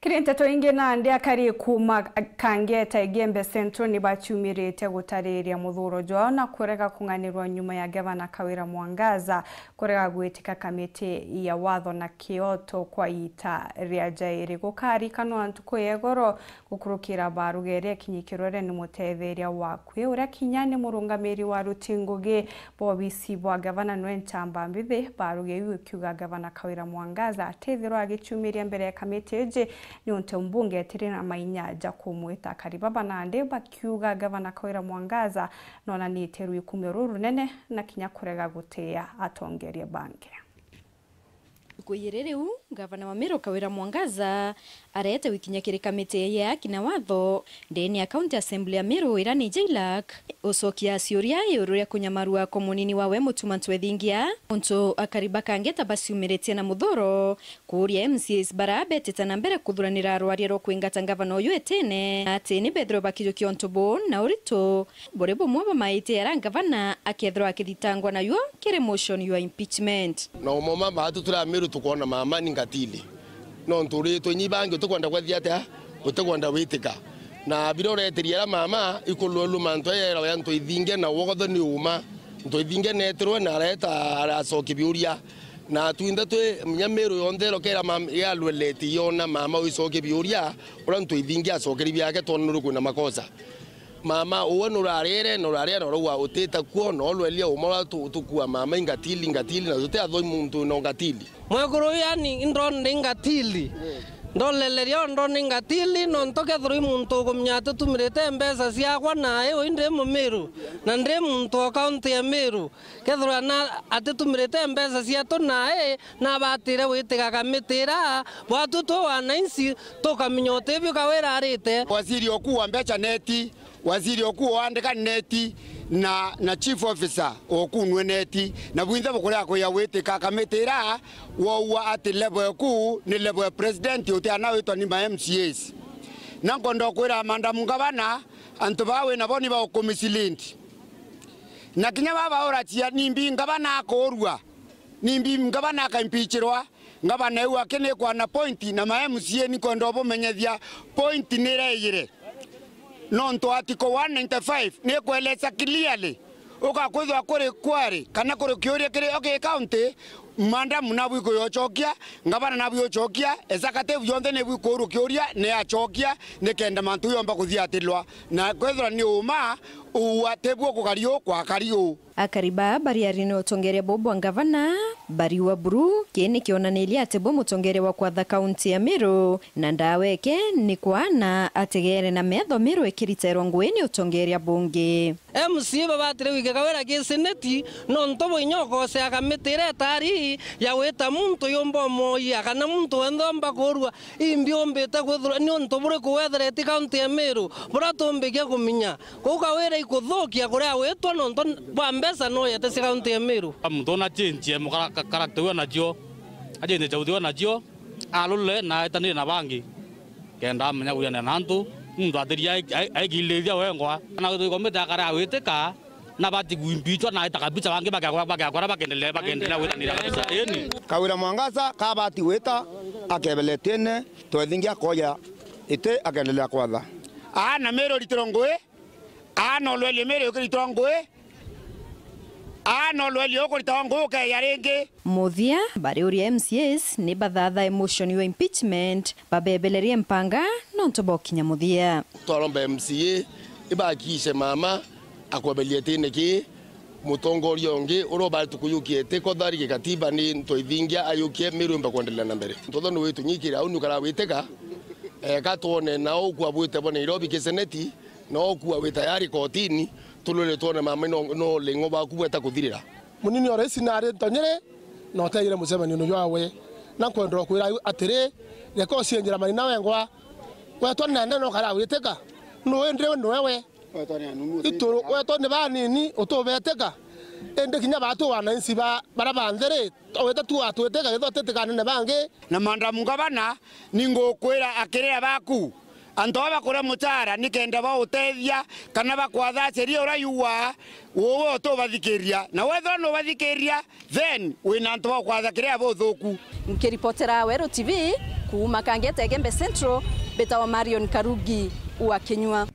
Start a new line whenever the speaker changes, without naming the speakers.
kirente toingi nandi akari kuma kangeta igembe centro nibachumirite gutariria muthuro jwao na kurega kunganirwa nyuma ya gavana kawira mwangaza kurega gwitika kamiti ya watho na kioto kwa ita ria jairi gukarikanwa ntuku yegoro gukurukira barugeria kinyikirore ni mutetheria wakwe uria kinya ni murungamiri wa rutingugi bobisi bwa gavana nwe ntamba mbithi barugeiwe kiuga gavana kawira mwangaza atethirwo agichumiria mbere ya kamiti iji nonte ombunge yaterera amainya ajja karibaba na banande kiuga gavana kawira mwangaza nona teru ikumiro nene na kinya kurega guteya atongerie banke
ngũire rĩu ngavana wa mĩrũka wĩra mwangaza arete wikinyakiri kamĩtĩ ya akina watho ndeni ya county assembly ya mĩrũĩra irani jailak ũcokia ciũria yũrũria kunyamarua kwa mũnini wawe mũtumantu ethingia ũntu akariba kangeta umeretia na mũthoro kũũria mcs barabe betĩta na mbere kũthuranĩra arwarie rokwĩngata ngavana ũyũ etene atene bedro bakijo bakithukio ntũbũ na borebo mwaba maite ya ara ngavana akethirwa na nayo kere motion ya impeachment
na ũmwe mambaa tũtũra mĩrũ tukona mama mamani ngatili no ntũrĩ twenyi bangi ũtĩkwenda kwethia atĩa ũtĩkwenda witika na bila ũretĩria ra mama lu manto yera ya nto ithinge na wogotho nĩ ũma ntũ ithinge netirwe na areta aracokithĩuria na twinthe twĩ nyamĩrũ yonthe ĩrokera yalweleti yona mama ũicoke biũria ũrĩa ntũ ithinge acokerithia yake tondũ nĩrũkwĩna makosa mama uwe nurarire nurarire norogwa utita kuo norwelia umora tukua mama ingatili ngatili zote
athoi muntu no ngatili mwekuru yani ndonde ngatili ndoleleria ondo ni ngatili nontoke thurui muntu ukumya tumirete mbesa ciakwa nae oi ndi mumiru na ndi muntu account ya e miru kethurwa na atitumirite mbesa na ciatu nae nabatire gwitigaga mitira bwatu twi wananci tukamenya utithio kawirarite waziri okuwa mbecha neti waziri okuwa waandikani
neti na, na chief officer okunwe neti na bwinthe bukuria kuya witika akamitira wauwa ati level eku ni level ya president utiana witwa ni ma MCAs na nkondo kwira manda mungabana antu bawe nabo ni baukumisilindi na kinya babaurachia nimbi ngabana akorua nimbi ngabana akampichirwa ngabana eu ake nikwana pointi na ma MCA nikondo bumenyethia pointi nireigire nonto article 195 nikwelesa clearly ugakwithwa kuri kwari kana kuri kiuria kiri oki county manda muna bwiko yochokia ngabana na byochokia ezakate byonthe ne bwiko ru kiuria ne achokia ne kenda mantu yomba kuthia tilwa na kwethwa ni uma watebwo kugario kwa kario
akariba bariari ni utongeria ngavana bari wa buru kini kionanilia atebo mutongeria wa kwatha kaunti ya miru na ndaweke ni kwana ategere na metho miru ikiriterwa ngwini utongeria bunge
e MCA babatire wike kawera gisineti no ntobo inyoko se agamitire tari ya weta muntu yombo moya kana muntu endomba korwa imbi ombete gwethura ni ntobure kuwethereti kaunti ya miru buratombigia kuminya kuka wera guthukia kuria gwitwo nontu bwa mbeca no yete cia kaunti ya miru muntu na chinjie karakta uyo nacio achinjie chauthi uyo nacio alule na etanire na bangi kenda amenya guriania na antu muntu atiria aikilithia wengwa na gomite akaria ka na batigwimbichwa na eta kabisa bangi bagakora bakendelea bakendelea gwitanira kabisa ini
kawira mwangaza ka bati akebele tene to twethingia koja ite akendelea kwatha aa na miru ritiro ngui ana olweli emere okorita ongoe ana olweli okorita ongoe keya ringi
muthia bari uria mcas ni bathathae emotion ya impeachment babebelerie mpanga nontu bokinya muthia
twaromba mca ibakishe mama akwebelia tine ki mutongoria ungi uria bari tukuyukiete kothari gikatiba ni twithingia ayukie mirumba kwendelea na mbere ntotho ni witu nyikire au ni ukarawitega eka twone nao ukwabwite bo nairobi kiseneti no kua wi tayari kotini tulule tuone mama no, no lingo baku bweta kuthirira munini oresi nari tonyere no tayire musemani no yawe na kwendro kwira atire reko cienjira mani ngwa wengwa
wetwa nende no kara witeka no endre no wewe ituru wetwa ni ba nini utubeteka ende kinya batu wanansi ba bara bandere oweta tu atu eteka githotetekane ne bangi na mandamu ngabana ningukwira akirira baku anto abakora muchara nikenda bautethia kana bakwathachĩria ũraiwa ũwe ũtũbathikĩria na wethora nũbathikĩria then wĩna
anto baũkwatha kĩrĩa bũthũku nkiripotera Werũ TV kuuma Kangete Gembe Central, wa Marion Karugi, Uakinywa.